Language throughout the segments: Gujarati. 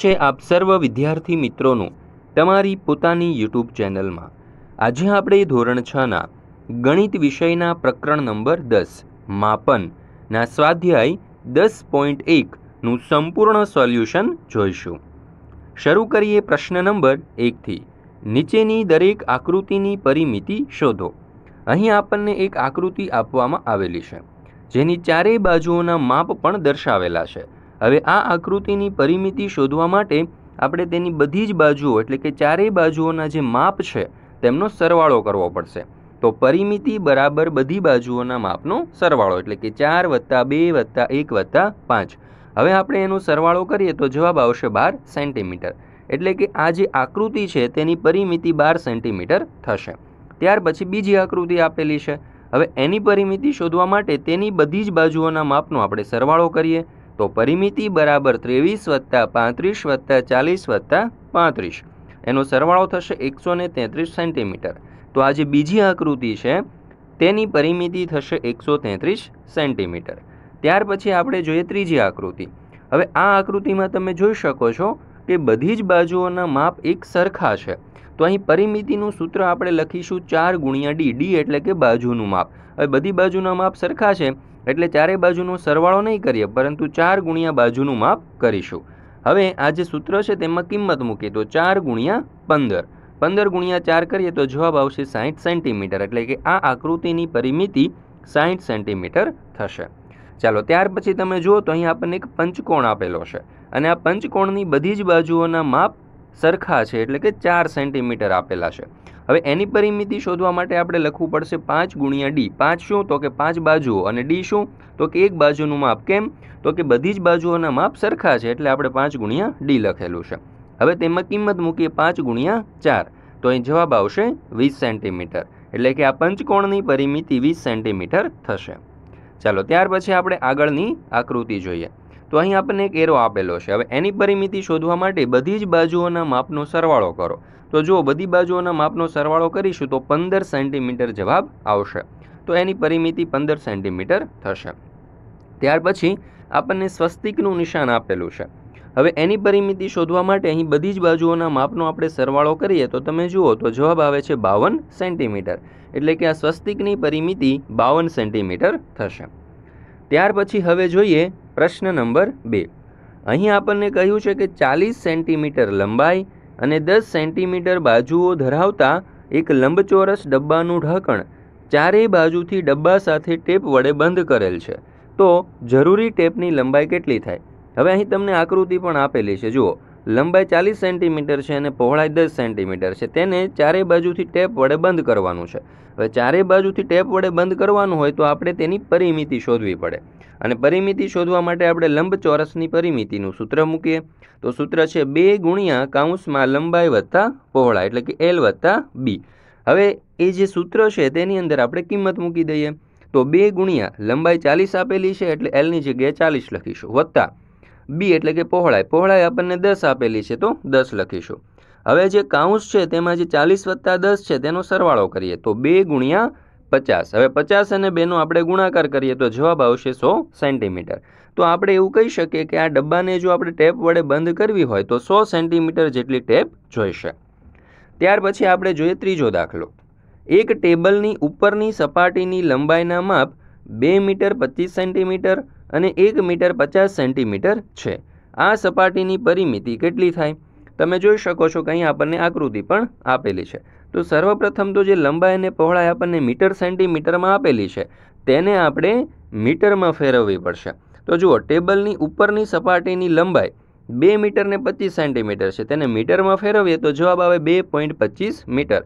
છે આપ સર્વ વિદ્યાર્થી મિત્રોનું તમારી પોતાની યુટ્યુબ ચેનલમાં આજે આપણે ધોરણ છના ગણિત વિષયના પ્રકરણ નંબર દસ માપનના સ્વાધ્યાય દસ પોઈન્ટ એકનું સંપૂર્ણ સોલ્યુશન જોઈશું શરૂ કરીએ પ્રશ્ન નંબર એકથી નીચેની દરેક આકૃતિની પરિમિતિ શોધો અહીં આપણને એક આકૃતિ આપવામાં આવેલી છે જેની ચારેય બાજુઓના માપ પણ દર્શાવેલા છે હવે આ આકૃતિની પરિમિતિ શોધવા માટે આપણે તેની બધી જ બાજુઓ એટલે કે ચારેય બાજુઓના જે માપ છે તેમનો સરવાળો કરવો પડશે તો પરિમિતિ બરાબર બધી બાજુઓના માપનો સરવાળો એટલે કે ચાર વત્તા બે વત્તા એક વત્તા પાંચ હવે આપણે એનો સરવાળો કરીએ તો જવાબ આવશે બાર સેન્ટીમીટર એટલે કે આ જે આકૃતિ છે તેની પરિમિતિ બાર સેન્ટીમીટર થશે ત્યાર પછી બીજી આકૃતિ આપેલી છે હવે એની પરિમિતિ શોધવા માટે તેની બધી જ બાજુઓના માપનો આપણે સરવાળો કરીએ તો પરિમિતિ બરાબર ત્રેવીસ વત્તા પાંત્રીસ વત્તા ચાલીસ વત્તા પાંત્રીસ એનો સરવાળો થશે એકસો ને તેત્રીસ સેન્ટીમીટર તો આ જે બીજી આકૃતિ છે તેની પરિમિતિ થશે એકસો તેત્રીસ સેન્ટીમીટર ત્યાર પછી આપણે જોઈએ ત્રીજી આકૃતિ હવે આ આકૃતિમાં તમે જોઈ શકો છો કે બધી જ બાજુઓના માપ એક સરખા છે તો અહીં પરિમિતિનું સૂત્ર આપણે લખીશું ચાર ગુણ્યા ડી ડી એટલે કે બાજુનું માપ હવે બધી બાજુના માપ સરખા છે એટલે ચારેય બાજુનો સરવાળો નહીં કરીએ પરંતુ ચાર ગુણ્યા બાજુનું માપ કરીશું હવે આ જે સૂત્ર છે તેમાં કિંમત મૂકીએ તો ચાર ગુણ્યા પંદર પંદર ગુણ્યા ચાર કરીએ તો જવાબ આવશે સાહીઠ સેન્ટીમીટર એટલે કે આ આકૃતિની પરિમિતિ સાહીઠ સેન્ટીમીટર થશે ચાલો ત્યાર પછી તમે જુઓ તો અહીં આપણને એક પંચકોણ આપેલો છે અને આ પંચકોણની બધી જ બાજુઓના માપ સરખા છે એટલે કે ચાર સેન્ટીમીટર આપેલા છે હવે એની પરિમિતિ શોધવા માટે આપણે લખવું પડશે પાંચ ગુણ્યા ડી પાંચ શું તો કે પાંચ બાજુઓ અને ડી શું તો કે એક બાજુનું માપ કેમ તો કે બધી જ બાજુઓના માપ સરખા છે એટલે આપણે પાંચ ગુણ્યા ડી લખેલું છે હવે તેમાં કિંમત મૂકીએ પાંચ ગુણ્યા ચાર તો અહીં જવાબ આવશે વીસ સેન્ટીમીટર એટલે કે આ પંચકોણની પરિમિતિ વીસ સેન્ટીમીટર થશે ચાલો ત્યાર પછી આપણે આગળની આકૃતિ જોઈએ તો અહીં આપણને એક એરો આપેલો છે હવે એની પરિમિતિ શોધવા માટે બધી જ બાજુઓના માપનો સરવાળો કરો તો જો બધી બાજુઓના માપનો સરવાળો કરીશું તો પંદર સેન્ટીમીટર જવાબ આવશે તો એની પરિમિતિ પંદર સેન્ટીમીટર થશે ત્યાર પછી આપણને સ્વસ્તિકનું નિશાન આપેલું છે હવે એની પરિમિતિ શોધવા માટે અહીં બધી જ બાજુઓના માપનો આપણે સરવાળો કરીએ તો તમે જુઓ તો જવાબ આવે છે બાવન સેન્ટીમીટર એટલે કે આ સ્વસ્તિકની પરિમિતિ બાવન સેન્ટીમીટર થશે ત્યાર પછી હવે જોઈએ પ્રશ્ન નંબર બે અહીં આપણને કહ્યું છે કે ચાલીસ સેન્ટીમીટર લંબાઈ અને દસ સેન્ટીમીટર બાજુઓ ધરાવતા એક લંબચોરસ ડબ્બાનું ઢાંકણ ચારેય બાજુથી ડબ્બા સાથે ટેપ વડે બંધ કરેલ છે તો જરૂરી ટેપની લંબાઈ કેટલી થાય હવે અહીં તમને આકૃતિ પણ આપેલી છે જુઓ લંબાઈ ચાલીસ સેન્ટીમીટર છે અને પહોળાઈ દસ સેન્ટીમીટર છે તેને ચારે બાજુથી ટેપ વડે બંધ કરવાનું છે હવે ચારે બાજુથી ટેપ વડે બંધ કરવાનું હોય તો આપણે તેની પરિમિતિ શોધવી પડે અને પરિમિતિ શોધવા માટે આપણે લંબ ચોરસની પરિમિતિનું સૂત્ર મૂકીએ તો સૂત્ર છે બે ગુણ્યા કાઉન્સમાં લંબાઈ વત્તા પહોળા એટલે કે એલ વત્તા બી હવે એ જે સૂત્ર છે તેની અંદર આપણે કિંમત મૂકી દઈએ તો બે ગુણ્યા લંબાઈ ચાલીસ આપેલી છે એટલે એલની જગ્યાએ ચાલીસ લખીશું વત્તા બી એટલે કે પહોળાઈ પહોળાઈ આપણને દસ આપેલી છે તો દસ લખીશું હવે જે કાઉન્સ છે તેમાં જે ચાલીસ વત્તા દસ છે તેનો સરવાળો કરીએ તો બે ગુણ્યા પચાસ હવે પચાસ અને બેનો આપણે ગુણાકાર કરીએ તો જવાબ આવશે સો સેન્ટીમીટર તો આપણે એવું કહી શકીએ કે આ ડબ્બાને જો આપણે ટેપ વડે બંધ કરવી હોય તો સો સેન્ટીમીટર જેટલી ટેપ જોઈશે ત્યાર પછી આપણે જોઈએ ત્રીજો દાખલો એક ટેબલની ઉપરની સપાટીની લંબાઈના માપ બે મીટર પચીસ સેન્ટીમીટર અને એક મીટર પચાસ સેન્ટીમીટર છે આ સપાટીની પરિમિતિ કેટલી થાય તમે જોઈ શકો છો કે અહીં આપણને આકૃતિ પણ આપેલી છે તો સર્વપ્રથમ તો જે લંબાઈ અને પહોળાઈ આપણને મીટર સેન્ટીમીટરમાં આપેલી છે તેને આપણે મીટરમાં ફેરવવી પડશે તો જુઓ ટેબલની ઉપરની સપાટીની લંબાઈ બે મીટરને પચીસ સેન્ટીમીટર છે તેને મીટરમાં ફેરવીએ તો જવાબ આવે બે પોઈન્ટ પચીસ મીટર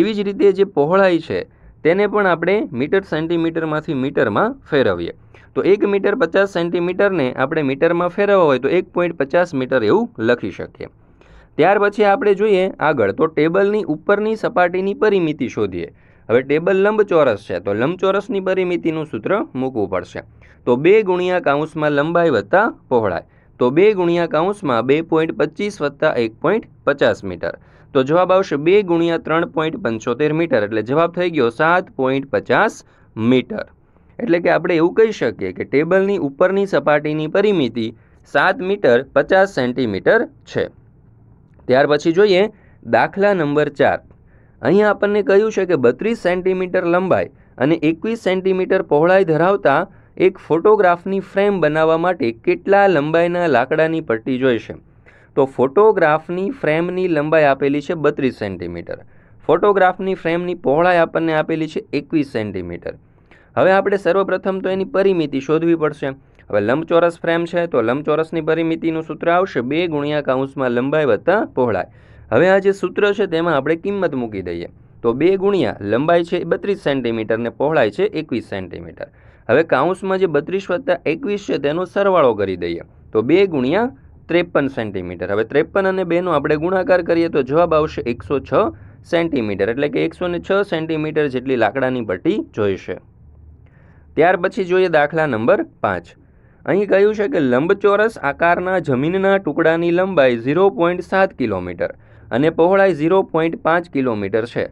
એવી જ રીતે જે પહોળાઈ છે તેને પણ આપણે મીટર સેન્ટીમીટરમાંથી મીટરમાં ફેરવીએ તો એક મીટર પચાસ સેન્ટીમીટરને આપણે મીટરમાં ફેરવવા હોય તો એક પોઈન્ટ પચાસ મીટર એવું લખી શકીએ ત્યાર પછી આપણે જોઈએ આગળ તો ટેબલની ઉપરની સપાટીની પરિમિતિ શોધીએ હવે ટેબલ લંબચોરસ છે તો લંબચોરસની પરિમિતિનું સૂત્ર મૂકવું પડશે તો બે ગુણ્યા કાઉન્સમાં લંબાઈ વત્તા પહોળાઈ તો બે ગુણ્યા કાઉન્સમાં બે પોઈન્ટ પચીસ વત્તા એક પોઈન્ટ પચાસ મીટર તો જવાબ આવશે બે ગુણ્યા ત્રણ પોઈન્ટ પંચોતેર મીટર એટલે જવાબ થઈ ગયો સાત પોઈન્ટ પચાસ મીટર એટલે કે આપણે એવું કહી શકીએ કે ટેબલની ઉપરની સપાટીની પરિમિતિ સાત મીટર પચાસ સેન્ટીમીટર છે ત્યાર પછી જોઈએ દાખલા નંબર ચાર અહીં આપણને કહ્યું છે કે બત્રીસ સેન્ટીમીટર લંબાઈ અને એકવીસ સેન્ટીમીટર પહોળાઈ ધરાવતા એક ફોટોગ્રાફની ફ્રેમ બનાવવા માટે કેટલા લંબાઈના લાકડાની પટ્ટી જોઈશે તો ફોટોગ્રાફની ફ્રેમની લંબાઈ આપેલી છે બત્રીસ સેન્ટીમીટર ફોટોગ્રાફની ફ્રેમની પહોળાઈ આપણને આપેલી છે એકવીસ સેન્ટીમીટર હવે આપણે સર્વપ્રથમ તો એની પરિમિતિ શોધવી પડશે હવે લંબચોરસ ફ્રેમ છે તો લંબચોરસની પરિમિતિનું સૂત્ર આવશે બે ગુણ્યા કાઉન્સમાં લંબાઈ વત્તા પહોળાઈ હવે આ જે સૂત્ર છે તેમાં આપણે કિંમત મૂકી દઈએ તો બે ગુણ્યા લંબાઈ છે બત્રીસ સેન્ટીમીટર ને પહોળાઈ છે એકવીસ સેન્ટીમીટર હવે કાઉન્સમાં જે બત્રીસ વત્તા એકવીસ છે તેનો સરવાળો કરી દઈએ તો બે ગુણ્યા ત્રેપન સેન્ટીમીટર હવે ત્રેપન અને બેનો આપણે ગુણાકાર કરીએ તો જવાબ આવશે એકસો છ સેન્ટીમીટર એટલે કે એકસો છ સેન્ટીમીટર જેટલી લાકડાની પટ્ટી જોઈશે ત્યાર પછી જોઈએ દાખલા નંબર પાંચ અહીં કહ્યું છે કે લંબચોરસ આકારના જમીનના ટુકડાની લંબાઈ ઝીરો પોઈન્ટ સાત કિલોમીટર અને પહોળાઈ ઝીરો પોઈન્ટ પાંચ કિલોમીટર છે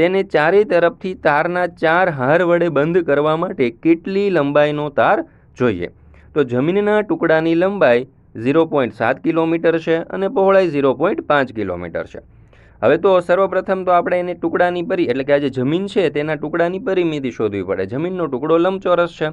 તેને ચારેય તરફથી તારના ચાર હાર વડે બંધ કરવા માટે કેટલી લંબાઈનો તાર જોઈએ તો જમીનના ટુકડાની લંબાઈ ઝીરો પોઈન્ટ સાત કિલોમીટર છે અને પહોળાઈ ઝીરો પોઈન્ટ પાંચ કિલોમીટર છે હવે તો સર્વપ્રથમ તો આપણે એને ટુકડાની પરી એટલે કે આ જે જમીન છે તેના ટુકડાની પરિમિતિ શોધવી પડે જમીનનો ટુકડો લંબચોરસ છે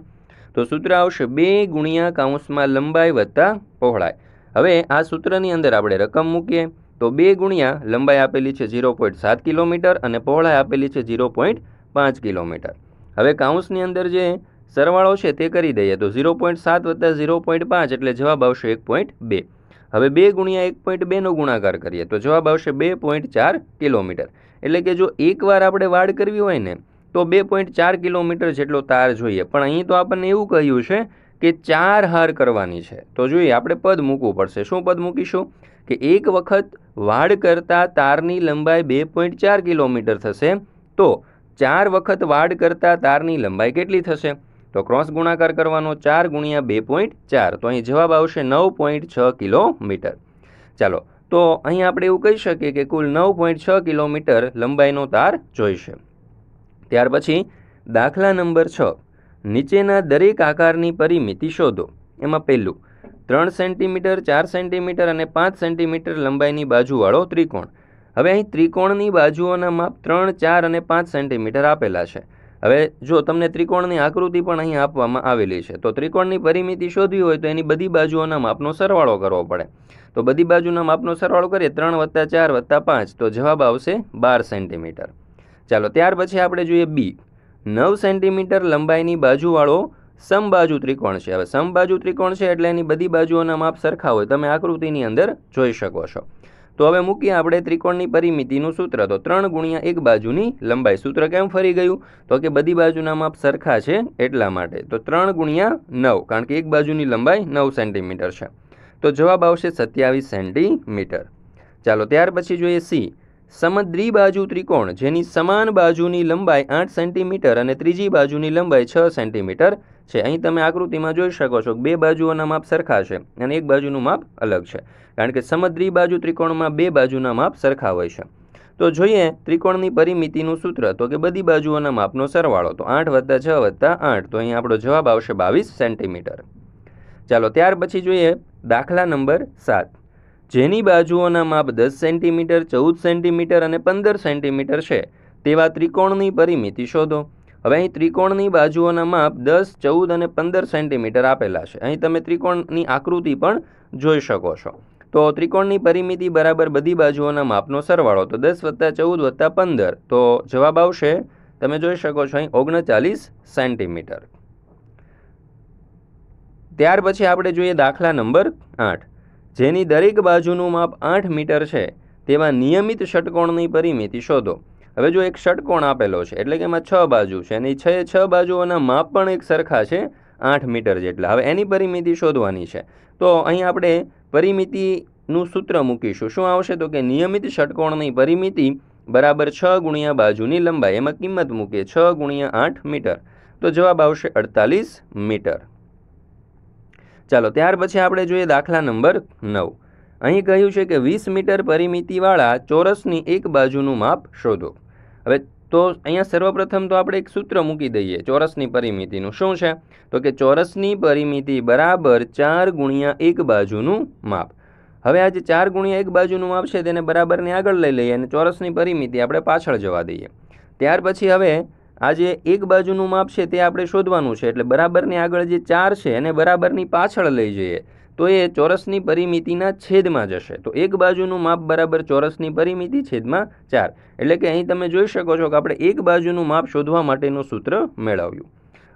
તો સૂત્ર આવશે બે ગુણ્યા કાઉન્સમાં લંબાઈ વત્તા પહોળાઈ હવે આ સૂત્રની અંદર આપણે રકમ મૂકીએ તો બે ગુણ્યા લંબાઈ આપેલી છે ઝીરો પોઈન્ટ સાત કિલોમીટર અને પહોળાઈ આપેલી છે ઝીરો પોઈન્ટ પાંચ કિલોમીટર હવે કાઉન્સની અંદર જે સરવાળો છે તે કરી દઈએ તો ઝીરો પોઈન્ટ સાત વત્તા ઝીરો પોઈન્ટ પાંચ એટલે જવાબ આવશે એક પોઈન્ટ બે હવે બે ગુણ્યા એક પોઈન્ટ બેનો ગુણાકાર કરીએ તો જવાબ આવશે બે પોઈન્ટ ચાર કિલોમીટર એટલે કે જો એકવાર આપણે વાડ કરવી હોય ને તો બે પોઈન્ટ ચાર કિલોમીટર જેટલો તાર જોઈએ પણ અહીં તો આપણને એવું કહ્યું છે કે ચાર હાર કરવાની છે તો જોઈએ આપણે પદ મૂકવું પડશે શું પદ મૂકીશું કે એક વખત વાડ કરતાં તારની લંબાઈ બે પોઈન્ટ ચાર કિલોમીટર થશે તો ચાર વખત વાડ કરતાં તારની લંબાઈ કેટલી થશે તો ક્રોસ ગુણાકાર કરવાનો ચાર ગુણ્યા બે પોઈન્ટ ચાર તો અહીં જવાબ આવશે નવ પોઈન્ટ છ કિલોમીટર ચાલો તો અહીં આપણે એવું કહી શકીએ કે કુલ નવ પોઈન્ટ છ કિલોમીટર લંબાઈનો તાર જોઈશે ત્યાર પછી દાખલા નંબર છ નીચેના દરેક આકારની પરિમિતિ શોધો એમાં પહેલું ત્રણ સેન્ટીમીટર ચાર સેન્ટીમીટર અને પાંચ સેન્ટીમીટર લંબાઈની બાજુવાળો ત્રિકોણ હવે અહીં ત્રિકોણની બાજુઓના માપ ત્રણ ચાર અને પાંચ સેન્ટીમીટર આપેલા છે હવે જો તમને ત્રિકોણની આકૃતિ પણ અહીં આપવામાં આવેલી છે તો ત્રિકોણની પરિમિતિ શોધવી હોય તો એની બધી બાજુઓના માપનો સરવાળો કરવો પડે તો બધી બાજુના માપનો સરવાળો કરીએ ત્રણ વત્તા ચાર વત્તા પાંચ તો જવાબ આવશે બાર સેન્ટીમીટર ચાલો ત્યાર પછી આપણે જોઈએ બી નવ સેન્ટીમીટર લંબાઈની બાજુવાળો સમબાજુ ત્રિકોણ છે હવે સમબાજુ ત્રિકોણ છે એટલે એની બધી બાજુઓના માપ સરખા હોય તમે આકૃતિની અંદર જોઈ શકો છો તો હવે મૂકીએ આપણે ત્રિકોણની પરિમિતિનું સૂત્ર તો ત્રણ ગુણ્યા એક બાજુની લંબાઈ સૂત્ર કેમ ફરી ગયું તો કે બધી બાજુના માપ સરખા છે એટલા માટે તો ત્રણ ગુણ્યા નવ કારણ કે એક બાજુની લંબાઈ નવ સેન્ટીમીટર છે તો જવાબ આવશે સત્યાવીસ સેન્ટીમીટર ચાલો ત્યાર પછી જોઈએ સી સમદ્રી બાજુ ત્રિકોણ જેની સમાન બાજુની લંબાઈ આઠ સેન્ટીમીટર અને ત્રીજી બાજુની લંબાઈ છ સેન્ટીમીટર છે અહીં તમે આકૃતિમાં જોઈ શકો છો બે બાજુઓના માપ સરખા છે અને એક બાજુનું માપ અલગ છે કારણ કે સમદ્રી બાજુ ત્રિકોણમાં બે બાજુના માપ સરખા હોય છે તો જોઈએ ત્રિકોણની પરિમિતિનું સૂત્ર તો કે બધી બાજુઓના માપનો સરવાળો તો આઠ વત્તા છ વત્તા આઠ તો અહીં આપણો જવાબ આવશે બાવીસ સેન્ટીમીટર ચાલો ત્યાર પછી જોઈએ દાખલા નંબર સાત જેની બાજુઓના માપ દસ સેન્ટીમીટર ચૌદ સેન્ટીમીટર અને પંદર સેન્ટીમીટર છે તેવા ત્રિકોણની પરિમિતિ શોધો હવે અહીં ત્રિકોણની બાજુઓના માપ દસ ચૌદ અને પંદર સેન્ટીમીટર આપેલા છે અહીં તમે ત્રિકોણની આકૃતિ પણ જોઈ શકો છો તો ત્રિકોણની પરિમિતિ બરાબર બધી બાજુઓના માપનો સરવાળો તો દસ વત્તા ચૌદ વત્તા પંદર તો જવાબ આવશે તમે જોઈ શકો છો અહીં ઓગણચાલીસ સેન્ટીમીટર ત્યાર પછી આપણે જોઈએ દાખલા નંબર આઠ જેની દરેક બાજુનું માપ આઠ મીટર છે તેવા નિયમિત ષટકોણની પરિમિતિ શોધો હવે જો એક ષટકોણ આપેલો છે એટલે કે એમાં છ બાજુ છે એની છ છ બાજુઓના માપ પણ એક સરખા છે આઠ મીટર જેટલા હવે એની પરિમિતિ શોધવાની છે તો અહીં આપણે પરિમિતિનું સૂત્ર મૂકીશું શું આવશે તો કે નિયમિત ષટકોણની પરિમિતિ બરાબર છ ગુણ્યા બાજુની લંબાઈ એમાં કિંમત મૂકે છ ગુણ્યા આઠ મીટર તો જવાબ આવશે અડતાલીસ મીટર ચાલો ત્યાર પછી આપણે જોઈએ દાખલા નંબર નવ અહીં કહ્યું છે કે વીસ મીટર પરિમિતિવાળા ચોરસની એક બાજુનું માપ શોધો હવે તો અહીંયા સર્વપ્રથમ તો આપણે એક સૂત્ર મૂકી દઈએ ચોરસની પરિમિતિનું શું છે તો કે ચોરસની પરિમિતિ બરાબર ચાર ગુણ્યા એક બાજુનું માપ હવે આ જે ચાર ગુણ્યા એક બાજુનું માપ છે તેને બરાબરને આગળ લઈ લઈએ અને ચોરસની પરિમિતિ આપણે પાછળ જવા દઈએ ત્યાર પછી હવે આ જે એક બાજુનું માપ છે તે આપણે શોધવાનું છે એટલે બરાબરની આગળ જે ચાર છે એને બરાબરની પાછળ લઈ જઈએ તો એ ચોરસની પરિમિતિના છેદમાં જશે તો એક બાજુનું માપ બરાબર ચોરસની પરિમિતિ છેદમાં ચાર એટલે કે અહીં તમે જોઈ શકો છો કે આપણે એક બાજુનું માપ શોધવા માટેનું સૂત્ર મેળવ્યું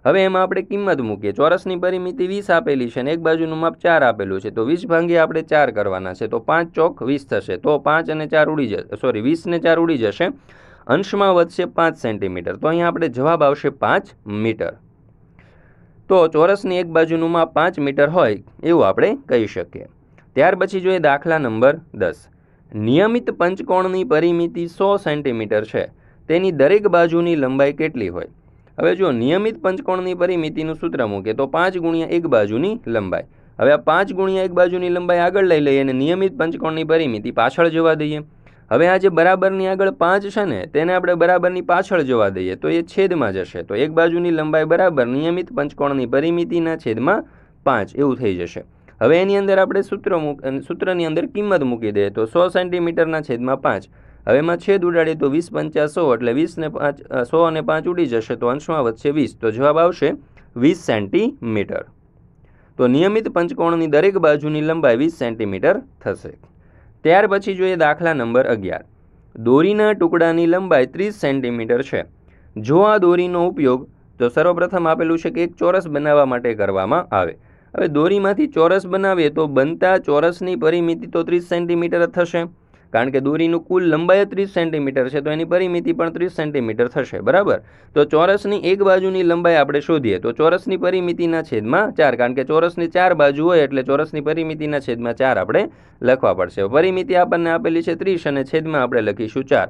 હવે એમાં આપણે કિંમત મૂકીએ ચોરસની પરિમિતિ વીસ આપેલી છે અને એક બાજુનું માપ ચાર આપેલું છે તો વીસ ભાંગી આપણે ચાર કરવાના છે તો પાંચ ચોક વીસ થશે તો પાંચ અને ચાર ઉડી જશે સોરી વીસને ચાર ઉડી જશે અંશમાં વધશે પાંચ સેન્ટીમીટર તો અહીંયા આપણે જવાબ આવશે પાંચ મીટર તો ચોરસની એક બાજુનુંમાં પાંચ મીટર હોય એવું આપણે કહી શકીએ ત્યાર પછી જોઈએ દાખલા નંબર દસ નિયમિત પંચકોણની પરિમિતિ સો સેન્ટીમીટર છે તેની દરેક બાજુની લંબાઈ કેટલી હોય હવે જો નિયમિત પંચકોણની પરિમિતિનું સૂત્ર મૂકે તો પાંચ ગુણ્યા એક બાજુની લંબાઈ હવે આ પાંચ ગુણ્યા એક બાજુની લંબાઈ આગળ લઈ લઈએ અને નિયમિત પંચકોણની પરિમિતિ પાછળ જવા દઈએ હવે આ જે બરાબરની આગળ પાંચ છે ને તેને આપણે બરાબરની પાછળ જોવા દઈએ તો એ છેદમાં જશે તો એક બાજુની લંબાઈ બરાબર નિયમિત પંચકોણની પરિમિતિના છેદમાં પાંચ એવું થઈ જશે હવે એની અંદર આપણે સૂત્ર સૂત્રની અંદર કિંમત મૂકી દઈએ તો સો સેન્ટીમીટરના છેદમાં પાંચ હવે એમાં છેદ ઉડાડીએ તો વીસ પંચા સો એટલે વીસને પાંચ સો અને પાંચ ઉડી જશે તો અંશમાં વધશે વીસ તો જવાબ આવશે વીસ સેન્ટીમીટર તો નિયમિત પંચકોણની દરેક બાજુની લંબાઈ વીસ સેન્ટીમીટર થશે ત્યાર પછી જોઈએ દાખલા નંબર અગિયાર દોરીના ટુકડાની લંબાઈ ત્રીસ સેન્ટીમીટર છે જો આ દોરીનો ઉપયોગ તો સર્વપ્રથમ આપેલું છે કે એક ચોરસ બનાવવા માટે કરવામાં આવે હવે દોરીમાંથી ચોરસ બનાવીએ તો બનતા ચોરસની પરિમિતિ તો ત્રીસ સેન્ટીમીટર થશે કારણ કે દોરીનું કુલ લંબાઈ ત્રીસ સેન્ટીમીટર છે તો એની પરિમિતિ પણ ત્રીસ સેન્ટીમીટર થશે બરાબર તો ચોરસની એક બાજુની લંબાઈ આપણે શોધીએ તો ચોરસની પરિમિતિના છેદમાં ચાર કારણ કે ચોરસની ચાર બાજુ હોય એટલે ચોરસની પરિમિતિના છેદમાં ચાર આપણે લખવા પડશે પરિમિતિ આપણને આપેલી છે ત્રીસ અને છેદમાં આપણે લખીશું ચાર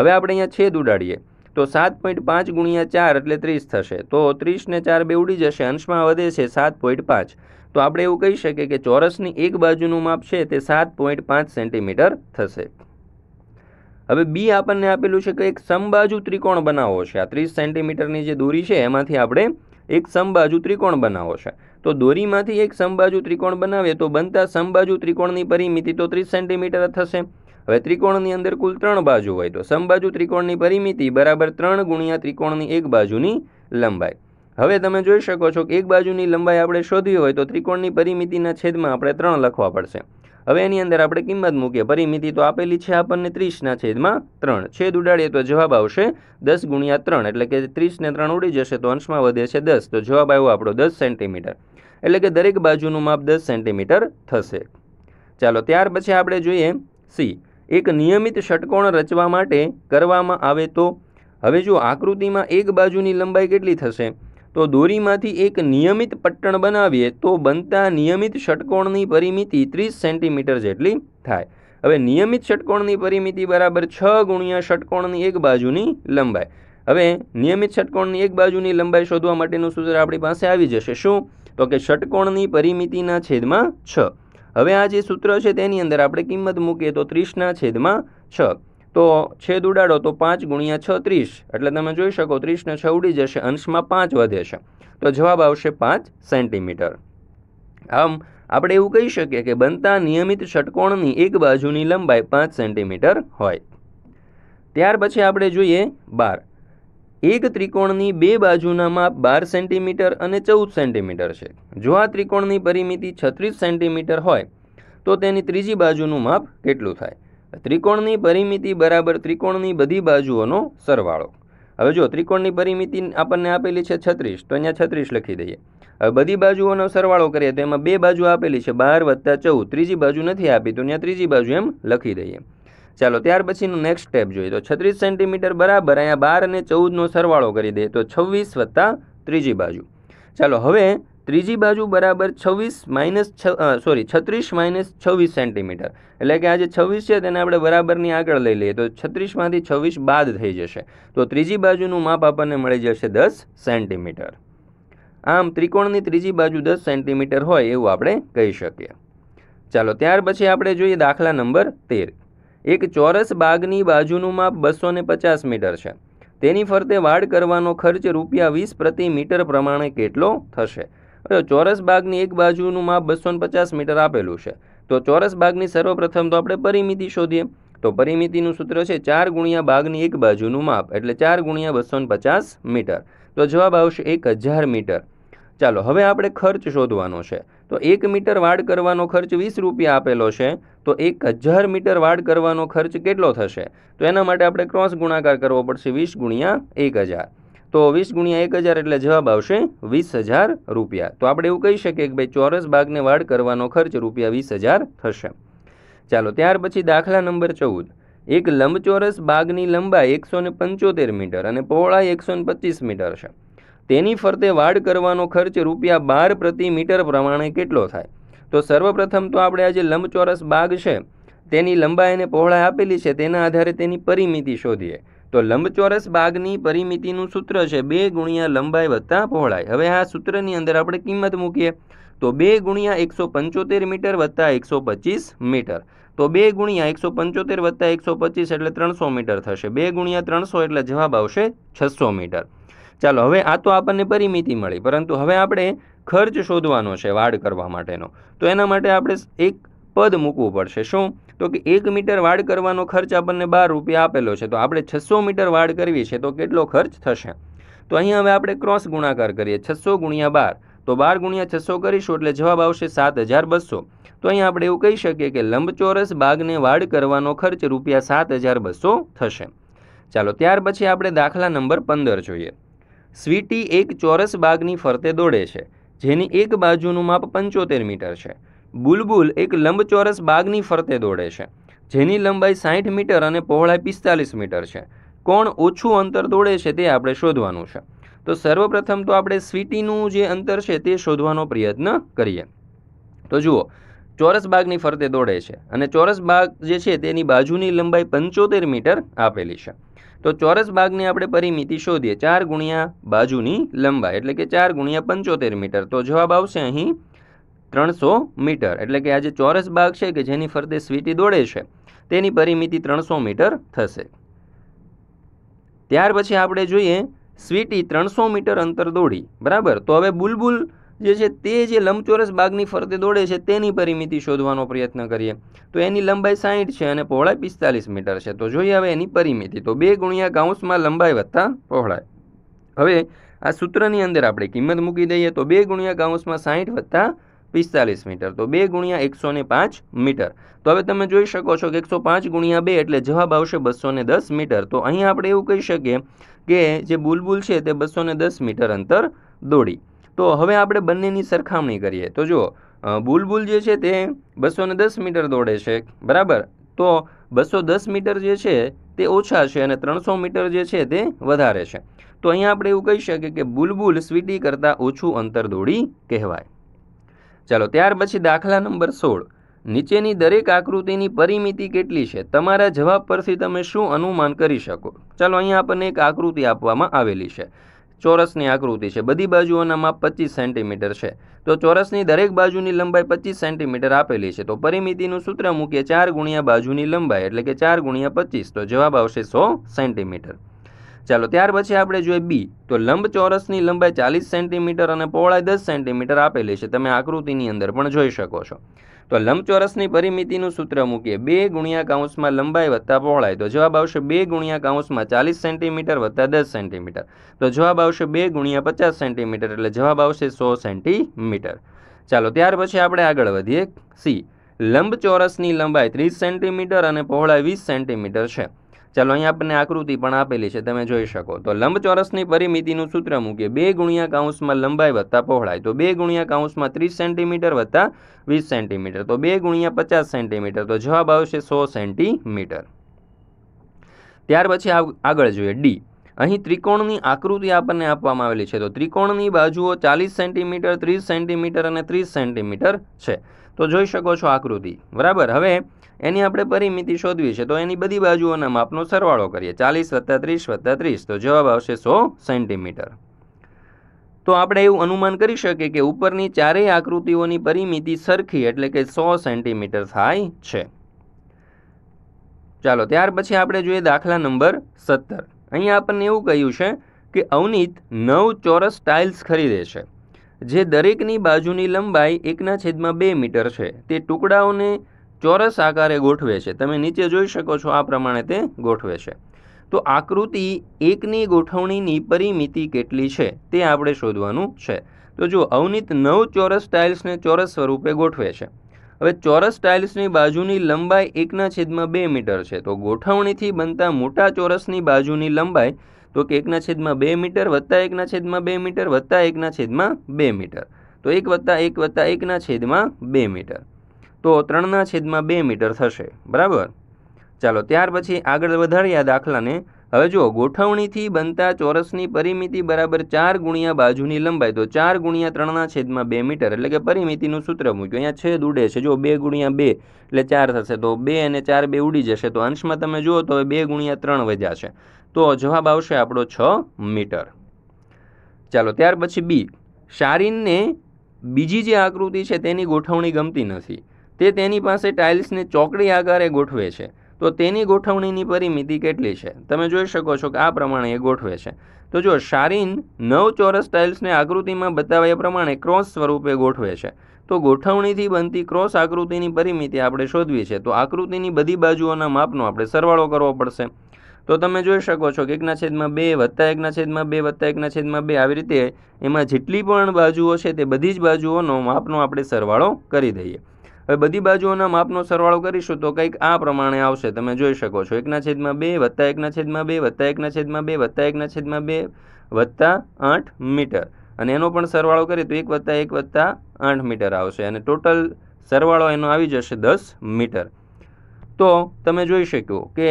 હવે આપણે અહીંયા છેદ ઉડાડીએ તો સાત પોઈન્ટ પાંચ ગુણ્યા ચાર એટલે ત્રીસ થશે તો ત્રીસને ચાર બે ઉડી જશે અંશમાં વધે છે સાત પોઈન્ટ પાંચ તો આપણે એવું કહી શકીએ કે ચોરસની એક બાજુનું માપ છે તે સાત પોઈન્ટ પાંચ સેન્ટીમીટર થશે હવે બી આપણને આપેલું છે કે એક સમબાજુ ત્રિકોણ બનાવવો છે આ ત્રીસ સેન્ટીમીટરની જે દોરી છે એમાંથી આપણે એક સમબાજુ ત્રિકોણ બનાવવો છે તો દોરીમાંથી એક સમબાજુ ત્રિકોણ બનાવીએ તો બનતા સમબાજુ ત્રિકોણની પરિમિતિ તો ત્રીસ સેન્ટીમીટર થશે હવે ત્રિકોણની અંદર કુલ ત્રણ બાજુ હોય તો સમબાજુ ત્રિકોણની પરિમિતિ બરાબર ત્રણ ગુણ્યા ત્રિકોણની એક બાજુની લંબાઈ હવે તમે જોઈ શકો છો કે એક બાજુની લંબાઈ આપણે શોધવી હોય તો ત્રિકોણની પરિમિતિના છેદમાં આપણે ત્રણ લખવા પડશે હવે એની અંદર આપણે કિંમત મૂકીએ પરિમિતિ તો આપેલી છે આપણને ત્રીસના છેદમાં ત્રણ છેદ ઉડાડીએ તો જવાબ આવશે દસ ગુણ્યા ત્રણ એટલે કે ત્રીસને ત્રણ ઉડી જશે તો અંશમાં વધે છે દસ તો જવાબ આવ્યો આપણો દસ સેન્ટીમીટર એટલે કે દરેક બાજુનું માપ દસ સેન્ટીમીટર થશે ચાલો ત્યાર પછી આપણે જોઈએ સી એક નિયમિત ષટકોણ રચવા માટે કરવામાં આવે તો હવે જો આકૃતિમાં એક બાજુની લંબાઈ કેટલી થશે તો દોરીમાંથી એક નિયમિત પટ્ટણ બનાવીએ તો બનતા નિયમિત ષટકોણની પરિમિતિ ત્રીસ સેન્ટીમીટર જેટલી થાય હવે નિયમિત ષટકોણની પરિમિતિ બરાબર છ ગુણ્યા ષટકોણની એક બાજુની લંબાઈ હવે નિયમિત ષટકોણની એક બાજુની લંબાઈ શોધવા માટેનું સૂત્ર આપણી પાસે આવી જશે શું તો કે ષટકોણની પરિમિતિના છેદમાં છ હવે આ જે સૂત્ર છે તેની અંદર આપણે કિંમત મૂકીએ તો ત્રીસના છેદમાં છ તો છેદ ઉડાડો તો પાંચ ગુણ્યા છ ત્રીસ એટલે તમે જોઈ શકો ત્રીસને છ ઉડી જશે અંશમાં પાંચ વધે છે તો જવાબ આવશે પાંચ સેન્ટીમીટર આમ આપણે એવું કહી શકીએ કે બનતા નિયમિત ષટકોણની એક બાજુની લંબાઈ પાંચ સેન્ટીમીટર હોય ત્યાર પછી આપણે જોઈએ બાર એક ત્રિકોણની બે બાજુના માપ બાર સેન્ટીમીટર અને ચૌદ સેન્ટીમીટર છે જો આ ત્રિકોણની પરિમિતિ છત્રીસ સેન્ટીમીટર હોય તો તેની ત્રીજી બાજુનું માપ કેટલું થાય ત્રિકોણની પરિમિતિ બરાબર ત્રિકોણની બધી બાજુઓનો સરવાળો હવે જો ત્રિકોણની પરિમિતિ આપણને આપેલી છે છત્રીસ તો અહીંયા છત્રીસ લખી દઈએ હવે બધી બાજુઓનો સરવાળો કરીએ તો એમાં બે બાજુ આપેલી છે બાર વત્તા ચૌદ ત્રીજી બાજુ નથી આપી તો અહીંયા ત્રીજી બાજુ એમ લખી દઈએ ચાલો ત્યાર પછીનું નેક્સ્ટ સ્ટેપ જોઈએ તો છત્રીસ સેન્ટીમીટર બરાબર અહીંયા બાર અને ચૌદનો સરવાળો કરી દઈએ તો છવ્વીસ વત્તા ત્રીજી બાજુ ચાલો હવે ત્રીજી બાજુ બરાબર છવ્વીસ માઇનસ સોરી છત્રીસ માઇનસ છવ્વીસ સેન્ટીમીટર એટલે કે આ જે છવ્વીસ છે તેને આપણે બરાબરની આગળ લઈ લઈએ તો છત્રીસમાંથી છવ્વીસ બાદ થઈ જશે તો ત્રીજી બાજુનું માપ આપણને મળી જશે દસ સેન્ટીમીટર આમ ત્રિકોણની ત્રીજી બાજુ દસ સેન્ટીમીટર હોય એવું આપણે કહી શકીએ ચાલો ત્યાર પછી આપણે જોઈએ દાખલા નંબર તેર એક ચોરસ બાગની બાજુનું માપ બસો ને પચાસ મીટર છે તેની ફરતે વાડ કરવાનો ખર્ચ રૂપિયા વીસ પ્રતિ મીટર પ્રમાણે કેટલો થશે ચોરસ બાગની એક બાજુનું માપ બસો પચાસ મીટર આપેલું છે તો ચોરસ બાગની સર્વપ્રથમ તો આપણે પરિમિતિ શોધીએ તો પરિમિતિનું સૂત્ર છે ચાર ગુણ્યા બાગની એક બાજુનું માપ એટલે ચાર ગુણ્યા બસો પચાસ મીટર તો જવાબ આવશે એક હજાર મીટર ચાલો હવે આપણે ખર્ચ શોધવાનો છે તો એક મીટર વાડ કરવાનો ખર્ચ વીસ રૂપિયા આપેલો છે તો એક હજાર મીટર વાડ કરવાનો ખર્ચ કેટલો થશે તો એના માટે આપણે ક્રોસ ગુણાકાર કરવો પડશે વીસ ગુણ્યા એક હજાર તો વીસ ગુણ્યા એક હજાર એટલે જવાબ આવશે વીસ હજાર રૂપિયા તો આપણે એવું કહી શકીએ કે ભાઈ ચોરસ ભાગને વાડ કરવાનો ખર્ચ રૂપિયા વીસ હજાર થશે ચાલો ત્યાર પછી દાખલા નંબર ચૌદ એક લંબચોરસ બાગની લંબાઈ એકસો ને પંચોતેર મીટર અને પહોળાઈ એકસો ને પચીસ મીટર છે તેની ફરતે વાડ કરવાનો ખર્ચ રૂપિયા બાર પ્રતિ મીટર પ્રમાણે કેટલો થાય તો સર્વપ્રથમ તો આપણે આ જે લંબચોરસ બાગ છે તેની લંબાઈ અને પહોળાઈ આપેલી છે તેના આધારે તેની પરિમિતિ શોધીએ તો લંબચોરસ બાગની પરિમિતિનું સૂત્ર છે બે ગુણ્યા લંબાઈ વત્તા પહોળાઈ હવે આ સૂત્રની અંદર આપણે કિંમત મૂકીએ તો બે ગુણ્યા એકસો પંચોતેર મીટર વત્તા એકસો પચીસ મીટર તો બે ગુણ્યા એકસો પંચોતેર વત્તા એકસો પચીસ એટલે ત્રણસો મીટર થશે બે ગુણ્યા ત્રણસો એટલે જવાબ આવશે છસો મીટર ચાલો હવે આ તો આપણને પરિમિતિ મળી પરંતુ હવે આપણે ખર્ચ શોધવાનો છે વાડ કરવા માટેનો તો એના માટે આપણે એક પદ મૂકવું પડશે શું તો કે એક મીટર વાડ કરવાનો ખર્ચ આપણને બાર રૂપિયા આપેલો છે તો આપણે છસો મીટર વાડ કરવી છે તો કેટલો ખર્ચ થશે તો અહીં હવે આપણે ક્રોસ ગુણાકાર કરીએ છસો ગુણ્યા બાર તો બાર ગુણ્યા છસો કરીશું એટલે જવાબ આવશે સાત હજાર બસો તો અહીં આપણે એવું કહી શકીએ કે લંબચોરસ બાગને વાડ કરવાનો ખર્ચ રૂપિયા સાત હજાર બસો થશે ચાલો ત્યાર પછી આપણે દાખલા નંબર પંદર જોઈએ સ્વીટી એક ચોરસ બાગની ફરતે દોડે છે જેની એક બાજુનું માપ પંચોતેર મીટર છે બુલબુલ એક લંબચોરસ બાગની ફરતે દોડે છે જેની લંબાઈ સાઠ મીટર અને પહોળાઈ પિસ્તાલીસ મીટર છે કોણ ઓછું અંતર દોડે છે તે આપણે શોધવાનું છે તો સર્વપ્રથમ તો આપણે સ્વીટીનું જે અંતર છે તે શોધવાનો પ્રયત્ન કરીએ તો જુઓ ચોરસ બાગની ફરતે દોડે છે અને ચોરસ બાગ જે છે તેની બાજુની લંબાઈ પંચોતેર મીટર આપેલી છે તો ચોરસ બાગની આપણે પરિમિતિ શોધીએ ચાર ગુણ્યા બાજુની લંબાઈ એટલે કે ચાર ગુણ્યા પંચોતેર મીટર તો જવાબ આવશે અહીં ત્રણસો મીટર એટલે કે આજે ચોરસ બાગ છે કે જેની ફરતે સ્વીટી દોડે છે તેની પરિમિતિ ત્રણસો મીટર થશે ત્યાર પછી આપણે જોઈએ સ્વીટી ત્રણસો મીટર અંતર દોડી બરાબર તો હવે બુલબુલ જે છે તે જે લંબચોરસ બાગની ફરતે દોડે છે તેની પરિમિતિ શોધવાનો પ્રયત્ન કરીએ તો એની લંબાઈ સાહીઠ છે અને પહોળાઈ પિસ્તાલીસ મીટર છે તો જોઈએ હવે એની પરિમિતિ તો બે ગુણ્યા કાઉન્સમાં લંબાઈ વધતા પહોળાઈ હવે આ સૂત્રની અંદર આપણે કિંમત મૂકી દઈએ તો બે ગુણ્યા કાઉન્સમાં સાહીઠ વધતા પિસ્તાલીસ મીટર તો બે ગુણ્યા એકસો પાંચ મીટર તો હવે તમે જોઈ શકો છો કે એકસો પાંચ ગુણ્યા બે એટલે જવાબ આવશે બસો દસ મીટર તો અહીં આપણે એવું કહી શકીએ કે જે બુલબુલ છે તે બસો દસ મીટર અંતર દોડી તો હવે આપણે બંનેની સરખામણી કરીએ તો જુઓ બુલબુલ જે છે તે બસો દસ મીટર દોડે છે બરાબર તો બસો દસ મીટર જે છે તે ઓછા છે અને ત્રણસો મીટર જે છે તે વધારે છે તો અહીંયા આપણે એવું કહી શકીએ કે બુલબુલ સ્વીટી કરતાં ઓછું અંતર દોડી કહેવાય ચાલો ત્યાર પછી દાખલા નંબર સોળ નીચેની દરેક આકૃતિની પરિમિતિ કેટલી છે તમારા જવાબ પરથી તમે શું અનુમાન કરી શકો ચાલો અહીંયા આપણને એક આકૃતિ આપવામાં આવેલી છે ચોરસની આકૃતિ છે બધી બાજુઓના માપ પચીસ સેન્ટીમીટર છે તો ચોરસની દરેક બાજુની લંબાઈ પચીસ સેન્ટીમીટર આપેલી છે તો પરિમિતિનું સૂત્ર મૂકીએ ચાર ગુણ્યા બાજુની લંબાઈ એટલે કે ચાર ગુણ્યા પચીસ તો જવાબ આવશે સો સેન્ટીમીટર ચાલો ત્યાર પછી આપણે જોઈએ બી તો લંબ ચોરસની લંબાઈ ચાલીસ સેન્ટીમીટર અને પહોળાઈ દસ સેન્ટીમીટર આપેલી છે તમે આકૃતિની અંદર પણ જોઈ શકો છો તો લંબચોરસની પરિમિતિનું સૂત્ર મૂકીએ બે ગુણ્યા કાઉન્સમાં લંબાઈ વત્તા પહોળાઈ તો જવાબ આવશે બે ગુણ્યા કાઉન્સમાં ચાલીસ સેન્ટીમીટર વત્તા દસ સેન્ટીમીટર તો જવાબ આવશે બે ગુણ્યા પચાસ સેન્ટીમીટર એટલે જવાબ આવશે સો સેન્ટીમીટર ચાલો ત્યાર પછી આપણે આગળ વધીએ સી લંબચોરસની લંબાઈ ત્રીસ સેન્ટીમીટર અને પહોળાઈ વીસ સેન્ટીમીટર છે ચાલો અહીંયા આપણને આકૃતિ પણ આપેલી છે તમે જોઈ શકો તો લંબચોરસની પરિમિતિનું સૂત્ર મૂકીએ બે ગુણ્યા કાઉન્સમાં લંબાઈ વધતા પહોળાઈ તો બે ગુણ્યા કાઉન્સમાં ત્રીસ સેન્ટીમીટર વધતા વીસ સેન્ટીમીટર તો બે ગુણ્યા પચાસ સેન્ટીમીટર તો જવાબ આવશે સો સેન્ટીમીટર ત્યાર પછી આગળ જોઈએ ડી અહીં ત્રિકોણની આકૃતિ આપણને આપવામાં આવેલી છે તો ત્રિકોણની બાજુઓ ચાલીસ સેન્ટીમીટર ત્રીસ સેન્ટીમીટર અને ત્રીસ સેન્ટીમીટર છે તો જોઈ શકો છો આકૃતિ બરાબર હવે એની આપણે પરિમિતિ શોધવી છે તો એની બધી બાજુઓના માપનો સરવાળો કરીએ ચાલીસ વત્તા ત્રીસ વત્તા ત્રીસ તો જવાબ આવશે સો સેન્ટીમીટર તો આપણે એવું અનુમાન કરી શકીએ કે ઉપરની ચારેય આકૃતિઓની પરિમિતિ સરખી એટલે કે સો સેન્ટીમીટર થાય છે ચાલો ત્યાર પછી આપણે જોઈએ દાખલા નંબર સત્તર અહીંયા આપણને એવું કહ્યું છે કે અવનીત નવ ચોરસ ટાઇલ્સ ખરીદે છે જે દરેકની બાજુની લંબાઈ એકના છેદમાં બે મીટર છે તે ટુકડાઓને ચોરસ આકારે ગોઠવે છે તમે નીચે જોઈ શકો છો આ પ્રમાણે તે ગોઠવે છે તો આકૃતિ એકની ગોઠવણીની પરિમિતિ કેટલી છે તે આપણે શોધવાનું છે તો જો અવનિત નવ ચોરસ ટાઇલ્સને ચોરસ સ્વરૂપે ગોઠવે છે હવે ચોરસ ટાઇલ્સની બાજુની લંબાઈ એકના છેદમાં બે મીટર છે તો ગોઠવણીથી બનતા મોટા ચોરસની બાજુની લંબાઈ તો કે એકના છેદમાં બે મીટર વત્તા એકના છેદમાં બે મીટર વત્તા એકના છેદમાં બે મીટર તો એક વત્તા એક વત્તા એકના છેદમાં બે મીટર તો ત્રણના છેદમાં બે મીટર થશે બરાબર ચાલો ત્યાર પછી આગળ વધારીએ આ દાખલાને હવે જુઓ ગોઠવણીથી બનતા ચોરસની પરિમિતિ બરાબર ચાર ગુણ્યા બાજુની લંબાઈ તો ચાર ગુણ્યા ત્રણના છેદમાં બે મીટર એટલે કે પરિમિતિનું સૂત્ર મૂક્યું અહીંયા છેદ ઉડે છે જો બે ગુણ્યા બે એટલે ચાર થશે તો બે અને ચાર બે ઉડી જશે તો અંશમાં તમે જુઓ તો બે ગુણ્યા ત્રણ વધ્યા તો જવાબ આવશે આપણો છ મીટર ચાલો ત્યાર પછી બી શારીનને બીજી જે આકૃતિ છે તેની ગોઠવણી ગમતી નથી તે તેની પાસે ટાઇલ્સને ચોકડી આકારે ગોઠવે છે તો તેની ગોઠવણીની પરિમિતિ કેટલી છે તમે જોઈ શકો છો કે આ પ્રમાણે એ ગોઠવે છે તો જો શારીન નવ ચોરસ ટાઇલ્સને આકૃતિમાં બતાવ્યા પ્રમાણે ક્રોસ સ્વરૂપે ગોઠવે છે તો ગોઠવણીથી બનતી ક્રોસ આકૃતિની પરિમિતિ આપણે શોધવી છે તો આકૃતિની બધી બાજુઓના માપનો આપણે સરવાળો કરવો પડશે તો તમે જોઈ શકો છો કે એકના છેદમાં બે વત્તા એકના છેદમાં બે વત્તા એકના છેદમાં બે આવી રીતે એમાં જેટલી પણ બાજુઓ છે તે બધી જ બાજુઓનો માપનો આપણે સરવાળો કરી દઈએ હવે બધી બાજુઓના માપનો સરવાળો કરીશું તો કંઈક આ પ્રમાણે આવશે તમે જોઈ શકો છો એકના છેદમાં બે વત્તા એકના છેદમાં બે વત્તા એકના છેદમાં બે વત્તા એકના છેદમાં બે વત્તા આઠ મીટર અને એનો પણ સરવાળો કરીએ તો એક વત્તા એક વત્તા આઠ મીટર આવશે અને ટોટલ સરવાળો એનો આવી જશે દસ મીટર તો તમે જોઈ શક્યો કે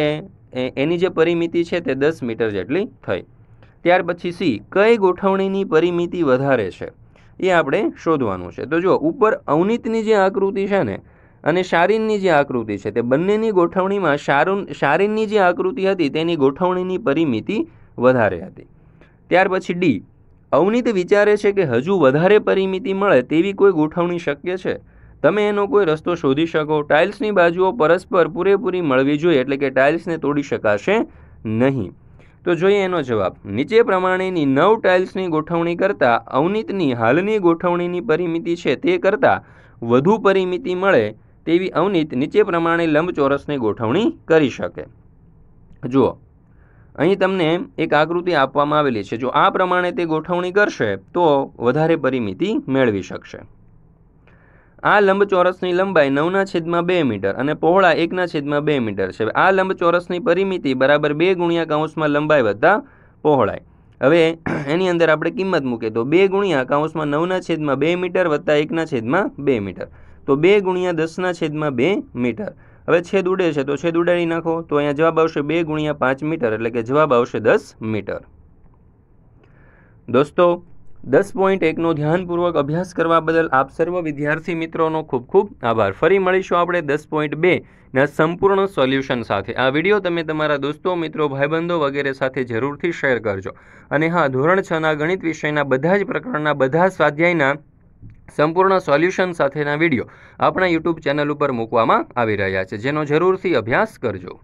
એની જે પરિમિતિ છે તે દસ મીટર જેટલી થઈ ત્યાર પછી સી કઈ ગોઠવણીની પરિમિતિ વધારે છે એ આપણે શોધવાનું છે તો જો ઉપર અવનિતની જે આકૃતિ છે ને અને શારીરની જે આકૃતિ છે તે બંનેની ગોઠવણીમાં શારુન શારીરની જે આકૃતિ હતી તેની ગોઠવણીની પરિમિતિ વધારે હતી ત્યાર પછી ડી અવનિત વિચારે છે કે હજુ વધારે પરિમિતિ મળે તેવી કોઈ ગોઠવણી શક્ય છે તમે એનો કોઈ રસ્તો શોધી શકો ટાઇલ્સની બાજુઓ પરસ્પર પૂરેપૂરી મળવી જોઈએ એટલે કે ટાઇલ્સને તોડી શકાશે નહીં તો જોઈએ એનો જવાબ નીચે પ્રમાણેની નવ ટાઇલ્સની ગોઠવણી કરતાં અવનિતની હાલની ગોઠવણીની પરિમિતિ છે તે કરતાં વધુ પરિમિતિ મળે તેવી અવનિત નીચે પ્રમાણે લંબચોરસની ગોઠવણી કરી શકે જુઓ અહીં તમને એક આકૃતિ આપવામાં આવેલી છે જો આ પ્રમાણે તે ગોઠવણી કરશે તો વધારે પરિમિતિ મેળવી શકશે આ લંબચોરસની લંબાઈ નવના છેદમાં બે મીટર અને પહોળા એકના છેદમાં બે મીટર છે આ લંબચોરસની પરિમિતિ બરાબર બે ગુણ્યા કાઉન્સમાં લંબાઈ વધતા પહોળાઈ હવે એની અંદર આપણે કિંમત મૂકીએ તો બે ગુણ્યા કાઉન્સમાં નવના છેદમાં બે મીટર વત્તા એકના છેદમાં બે મીટર તો બે ગુણ્યા દસના છેદમાં બે મીટર હવે છેદ ઉડે છે તો છેદ ઉડાડી નાખો તો અહીંયા જવાબ આવશે બે ગુણ્યા પાંચ મીટર એટલે કે જવાબ આવશે દસ મીટર દોસ્તો દસ પોઈન્ટ એકનો ધ્યાનપૂર્વક અભ્યાસ કરવા બદલ આપ સર્વ વિદ્યાર્થી મિત્રોનો ખૂબ ખૂબ આભાર ફરી મળીશું આપણે દસ પોઈન્ટ બેના સંપૂર્ણ સોલ્યુશન સાથે આ વિડીયો તમે તમારા દોસ્તો મિત્રો ભાઈબંધો વગેરે સાથે જરૂરથી શેર કરજો અને હા ધોરણ છના ગણિત વિષયના બધા જ પ્રકરણના બધા સ્વાધ્યાયના સંપૂર્ણ સોલ્યુશન સાથેના વિડીયો આપણા યુટ્યુબ ચેનલ ઉપર મૂકવામાં આવી રહ્યા છે જેનો જરૂરથી અભ્યાસ કરજો